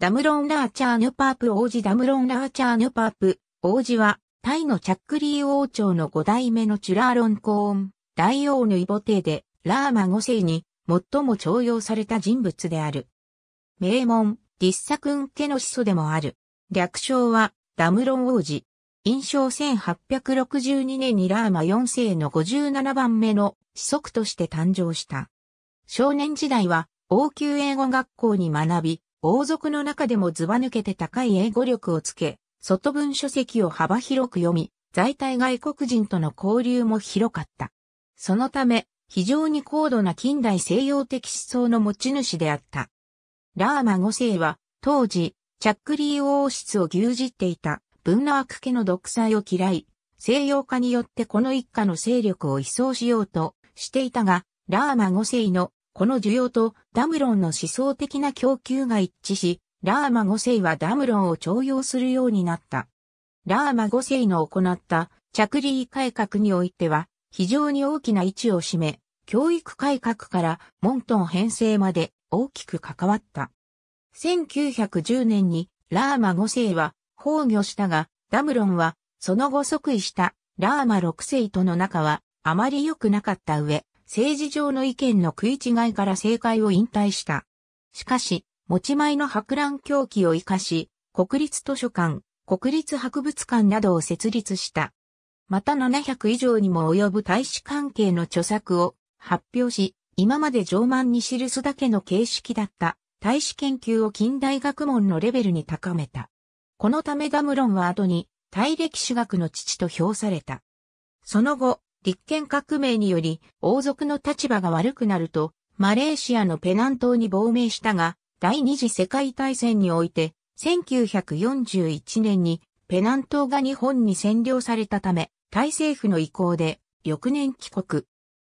ダムロン・ラーチャー・ヌパープ王子ダムロン・ラーチャー・ヌパープ王子は、タイのチャックリー王朝の5代目のチュラーロン・コーン、大王のイボテで、ラーマ5世に、最も重用された人物である。名門、ディッサクン家の始祖でもある。略称は、ダムロン王子。印象1862年にラーマ4世の57番目の子息として誕生した。少年時代は、王宮英語学校に学び、王族の中でもずば抜けて高い英語力をつけ、外文書籍を幅広く読み、在体外国人との交流も広かった。そのため、非常に高度な近代西洋的思想の持ち主であった。ラーマ5世は、当時、チャックリー王室を牛耳っていた、ブンナーク家の独裁を嫌い、西洋化によってこの一家の勢力を移送しようとしていたが、ラーマ5世のこの需要とダムロンの思想的な供給が一致し、ラーマ5世はダムロンを徴用するようになった。ラーマ5世の行った着陸改革においては、非常に大きな位置を占め、教育改革からモントン編成まで大きく関わった。1910年にラーマ5世は崩御したが、ダムロンはその後即位したラーマ6世との仲はあまり良くなかった上、政治上の意見の食い違いから政界を引退した。しかし、持ち前の博覧狂気を活かし、国立図書館、国立博物館などを設立した。また700以上にも及ぶ大使関係の著作を発表し、今まで上満に記すだけの形式だった大使研究を近代学問のレベルに高めた。このためダムロンは後に大歴史学の父と評された。その後、立憲革命により王族の立場が悪くなると、マレーシアのペナン島に亡命したが、第二次世界大戦において、1941年にペナン島が日本に占領されたため、タイ政府の意向で翌年帰国。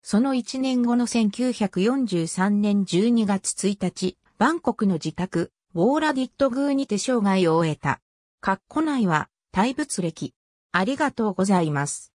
その1年後の1943年12月1日、バンコクの自宅、ウォーラディット宮にて生涯を終えた。括弧内は、大仏歴。ありがとうございます。